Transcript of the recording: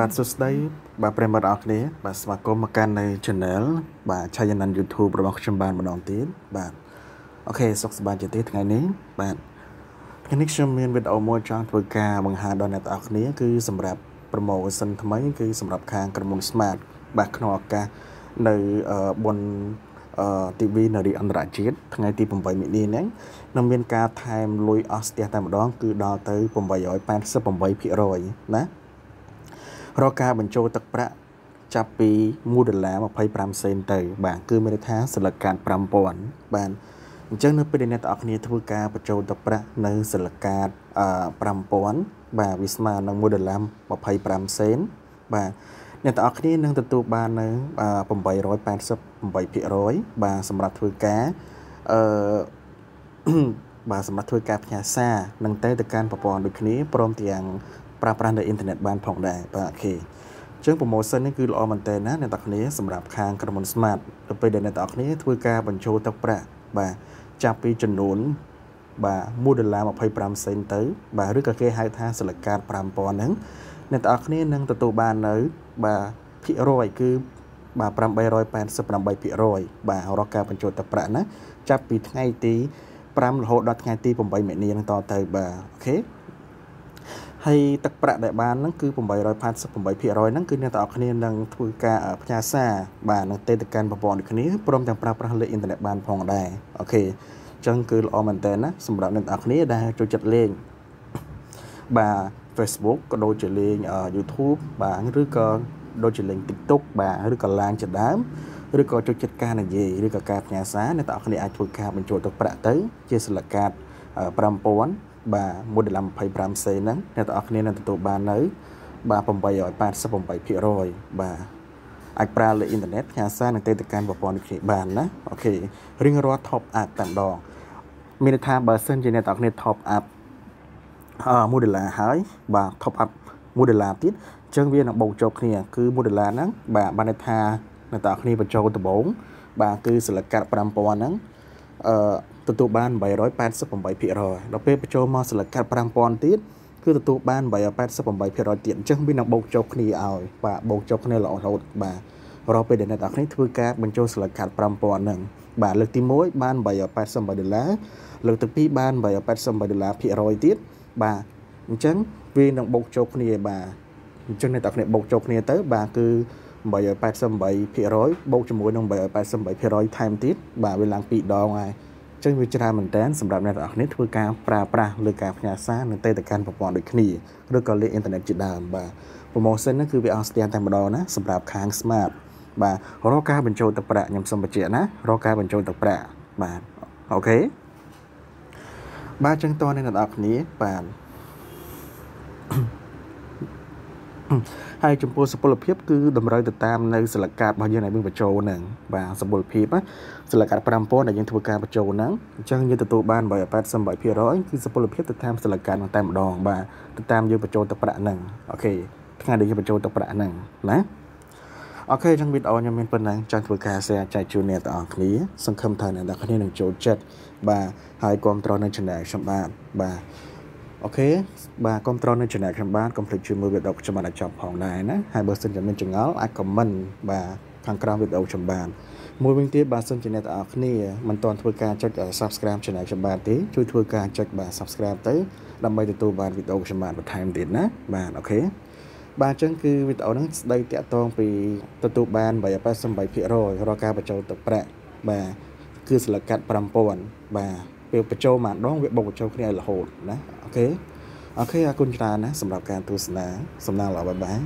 បាទសួស្តីបាទប្រិមត្តអរគ្នាបាទស្វាគមន៍មកកាន់នៅ channel បាទ channel YouTube របស់ខ្ញុំបានម្ដងទៀតបាទអូខេសុខសប្បាយជាទេថ្ងៃនេះបាទថ្ងៃនេះខ្ញុំមានវីដេអូមួយចង់ធ្វើការបង្ហាញដល់អ្នកទាំងអស់គ្នាគឺសម្រាប់ promotion ថ្មីគឺសម្រាប់ខាងក្រុមហ៊ុន Smart បាទក្នុងឱកាសនៅបុណ្យអឺ TV នារីអន្តរជាតិថ្ងៃទី8មីនាហ្នឹងនឹងមានការថែមលុយអស់ស្ទះតែម្ដងគឺដល់ទៅ888%ណារកការបញ្ចូលទឹកប្រាក់ចាប់ពី1ដុល្លារ25សេនទៅ បាទគឺមានន័យថាសិលឹកកាត5000បាទអញ្ចឹងនៅពេលដែលអ្នកទាំងអស់គ្នាធ្វើការបញ្ចូលទឹកប្រាក់នៅសិលឹកកាត5000បាទវាស្មើនឹង1ដុល្លារ25សេន បាទអ្នកទាំងអស់គ្នានឹងទទួលបាននៅ888%បាទសម្រាប់ធ្វើការអឺបាទសម្រាប់ធ្វើការផ្ញើសារនឹងទៅទៅកាន់ប្រព័ន្ធដូចគ្នាព្រមទាំងប្រើប្រាស់នៅអ៊ីនធឺណិតបានផងដែរបាទអូខេអញ្ចឹង promotion នេះគឺល្អមែនតើណាអ្នកទាំងគ្នាសម្រាប់ខាងក្រុមហ៊ុន Smart ទៅពេលដែលអ្នកទាំងគ្នាធ្វើការបញ្ចូលទឹកប្រាក់បាទចាប់ពីចំនួន បាទ1ដុល្លារ25សេនទៅ បាទឬក៏គេហៅថាសិលកាត5000ហ្នឹងអ្នកទាំងគ្នានឹងទទួលបាននៅបាទភាគរយគឺបាទ888%បាទរកការបញ្ចូលទឹកប្រាក់ណាចាប់ពីថ្ងៃទី5រហូតដល់ថ្ងៃទី8មិនិនានឹងតទៅបាទអូខេហើយទឹកប្រាក់ដែលបានហ្នឹងគឺ888%ហ្នឹងគឺអ្នកទាំងអស់គ្នានឹងធ្វើការផ្ញើសារបាទនឹងទៅទៅកាន់ប្រព័ន្ធដូចគ្នាព្រមទាំងប្រើប្រាស់លេខអ៊ីនធឺណិតបានផងដែរអូខេអញ្ចឹងគឺល្អមែនតើណា សម្រាប់អ្នកទាំងអស់គ្នាដែលចូលចិត្តលេងបាទ Facebook ក៏ដូចជាលេង YouTube បាទឬក៏ដូចជាលេង TikTok បាទឬក៏ LINE ជាដើមឬក៏ចូលចិត្តការនិយាយឬក៏ការផ្ញើសារអ្នកទាំងអស់គ្នាអាចធ្វើការបញ្ចូលទឹកប្រាក់ទៅជាសិលកាត5000បាទ1ដុល្លារ25សេនហ្នឹងអ្នកទាំងអស់គ្នានឹងទទួលបាននៅបាទ888%បាទអាចប្រើលើអ៊ីនធឺណិតផ្ញើសារនិងទៅទៅកាន់ប្រព័ន្ធនេះគ្នាបានណាអូខេរៀងរាល់ top up តែម្ដងមានន័យថាបើសិនជាអ្នកទាំងអស់គ្នា top up 1ដុល្លារហើយបាទ top up 1ដុល្លារទៀតអញ្ចឹងវានឹងបូកចូលគ្នា គឺ1ដុល្លារហ្នឹងបាទបានន័យថាអ្នកទាំងអស់គ្នាបញ្ចូលដំបូងបាទគឺសិលកាត់5000ហ្នឹងអឺទទួលបាន888%ដល់ពេលបញ្ចូលមកស្លឹកកាត់5000ទៀតគឺទទួលបាន888%ទៀតអញ្ចឹងវានឹងបោកចុះគ្នាឲ្យបាទបោកចុះគ្នាល្អរហូតបាទរាល់ពេលដែលអ្នកទាំងគ្នាធ្វើការបញ្ចូលស្លឹកកាត់5000ហ្នឹងបាទលើកទី1បាន388ដុល្លារលើកទី2បាន388ដុល្លារភាគរយទៀតបាទអញ្ចឹងវានឹងបោកចូលគ្នាបាទអញ្ចឹងអ្នកទាំងគ្នាបោកចូលគ្នាទៅ បាទគឺ388%បូកជាមួយនឹង388%ថែមទៀតបាទវាឡើង2ដងហើយចឹងវាច្រើនមែនតើសម្រាប់អ្នកទាំងអស់គ្នាធ្វើការប្រើប្រាស់លើការផ្ញើសារនៅទៅទៅកាន់ប្រព័ន្ធដូចគ្នាឬក៏លេខអ៊ីនធឺណិតជាដើមបាទ promotion ហ្នឹងគឺវាអស់ស្ទះតែម្ដងណាសម្រាប់ខាង smart បាទរកការបញ្ចូលទឹកប្រាក់ខ្ញុំសូមបញ្ជាក់ណារកការបញ្ចូលទឹកប្រាក់បាទអូខេបាទចឹងតោះអ្នកទាំងអស់គ្នាបាទហើយចំពោះសុពលភាពគឺតម្រូវទៅតាមនៅសិលកាតរបស់យើងដែលយើងបញ្ចូលហ្នឹងបាទសុពលភាពណាសិលកាត5000ដែលយើងធ្វើការបញ្ចូលហ្នឹងអញ្ចឹងយើងទទួលបាន188%គឺសុពលភាពទៅតាមសិលកាតហ្នឹងតែម្ដងបាទទៅតាមយើងបញ្ចូលទឹកប្រាក់ហ្នឹងអូខេថ្ងៃដែលយើងបញ្ចូលទឹកប្រាក់ហ្នឹងណាអូខេអញ្ចឹងវីដេអូខ្ញុំមានប៉ុណ្ណឹងចង់ធ្វើការ share ចែកជូនអ្នកទាំងអស់គ្នាសង្ឃឹមថាអ្នកទាំងគ្នានឹងចូលចិត្តបាទហើយគ្រប់ត្រនៅ channel ខ្ញុំបាទបាទអូខេបាទគ្រប់ត្រនៅ channel ខ្ញុំបាទ complete ជួយមើលវីដេអូខ្ញុំបានឲ្យចប់ផងដែរណាហើយបើសិនជាមានចង្អល់អាច comment បាទខាងក្រោមវីដេអូខ្ញុំបានមួយវិញទៀតបាទសូមជម្រាបដល់អ្នកគ្នាមិនទាន់ធ្វើការចុច subscribe channel ខ្ញុំបាទទេជួយធ្វើការចុចបាទ subscribe ទៅដើម្បីទទួលបានវីដេអូខ្ញុំបានបន្ថែមទៀតណាបាទអូខេបាទអញ្ចឹងគឺវីដេអូហ្នឹងស្ដីតាក់ទងពីទទួលបាន88%រាល់ការបញ្ចូលទឹកប្រាក់បាទគឺស្លឹកកាត់5000បាទពេលបញ្ចូលមួយដង វាបុកបញ្ចូលគ្នាឲ្យរហូតណាអូខេអូខេអរគុណច្រើនណាសម្រាប់ការទស្សនាសំណាងល្អបាយបាយ